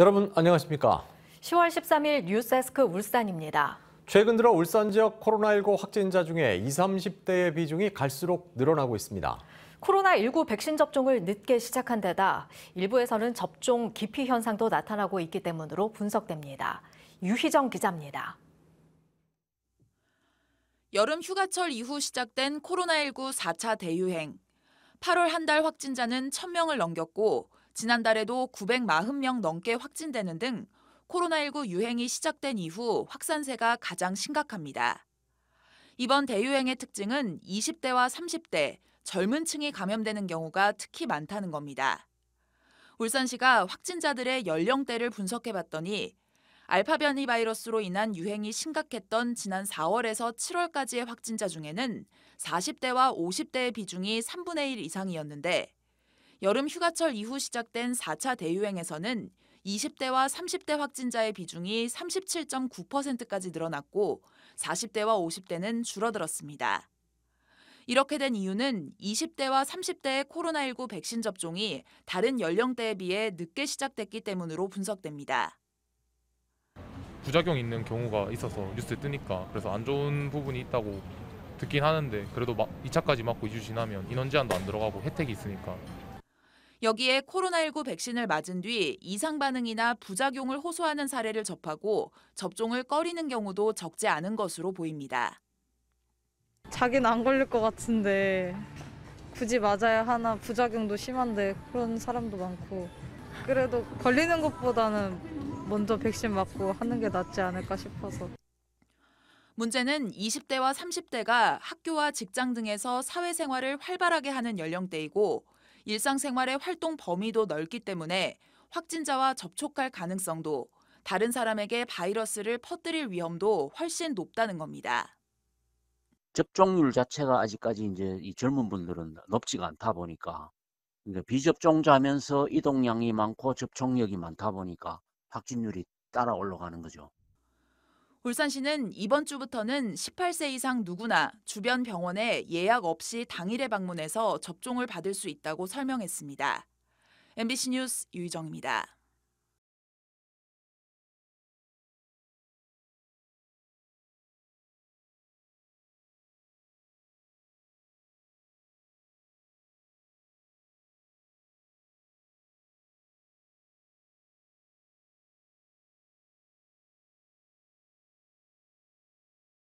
여러분 안녕하십니까? 10월 13일 뉴스데스크 울산입니다. 최근 들어 울산 지역 코로나19 확진자 중에 20, 30대의 비중이 갈수록 늘어나고 있습니다. 코로나19 백신 접종을 늦게 시작한 데다 일부에서는 접종 기피 현상도 나타나고 있기 때문으로 분석됩니다. 유희정 기자입니다. 여름 휴가철 이후 시작된 코로나19 4차 대유행. 8월 한 달 확진자는 1000명을 넘겼고 지난달에도 940명 넘게 확진되는 등 코로나19 유행이 시작된 이후 확산세가 가장 심각합니다. 이번 대유행의 특징은 20대와 30대, 젊은 층이 감염되는 경우가 특히 많다는 겁니다. 울산시가 확진자들의 연령대를 분석해 봤더니 알파 변이 바이러스로 인한 유행이 심각했던 지난 4월에서 7월까지의 확진자 중에는 40대와 50대의 비중이 3분의 1 이상이었는데 여름 휴가철 이후 시작된 4차 대유행에서는 20대와 30대 확진자의 비중이 37.9%까지 늘어났고 40대와 50대는 줄어들었습니다. 이렇게 된 이유는 20대와 30대의 코로나19 백신 접종이 다른 연령대에 비해 늦게 시작됐기 때문으로 분석됩니다. 부작용 있는 경우가 있어서 뉴스에 뜨니까 그래서 안 좋은 부분이 있다고 듣긴 하는데 그래도 2차까지 맞고 2주 지나면 인원 제한도 안 들어가고 혜택이 있으니까 여기에 코로나19 백신을 맞은 뒤 이상 반응이나 부작용을 호소하는 사례를 접하고 접종을 꺼리는 경우도 적지 않은 것으로 보입니다. 자기는 안 걸릴 것 같은데 굳이 맞아야 하나 부작용도 심한데 그런 사람도 많고 그래도 걸리는 것보다는 먼저 백신 맞고 하는 게 낫지 않을까 싶어서. 문제는 20대와 30대가 학교와 직장 등에서 사회생활을 활발하게 하는 연령대이고 일상생활의 활동 범위도 넓기 때문에 확진자와 접촉할 가능성도 다른 사람에게 바이러스를 퍼뜨릴 위험도 훨씬 높다는 겁니다. 접종률 자체가 아직까지 이제 이 젊은 분들은 높지가 않다 보니까 그러 그러니까 비접종자면서 이동량이 많고 접촉력이 많다 보니까 확진율이 따라 올라가는 거죠. 울산시는 이번 주부터는 18세 이상 누구나 주변 병원에 예약 없이 당일에 방문해서 접종을 받을 수 있다고 설명했습니다. MBC 뉴스 유희정입니다.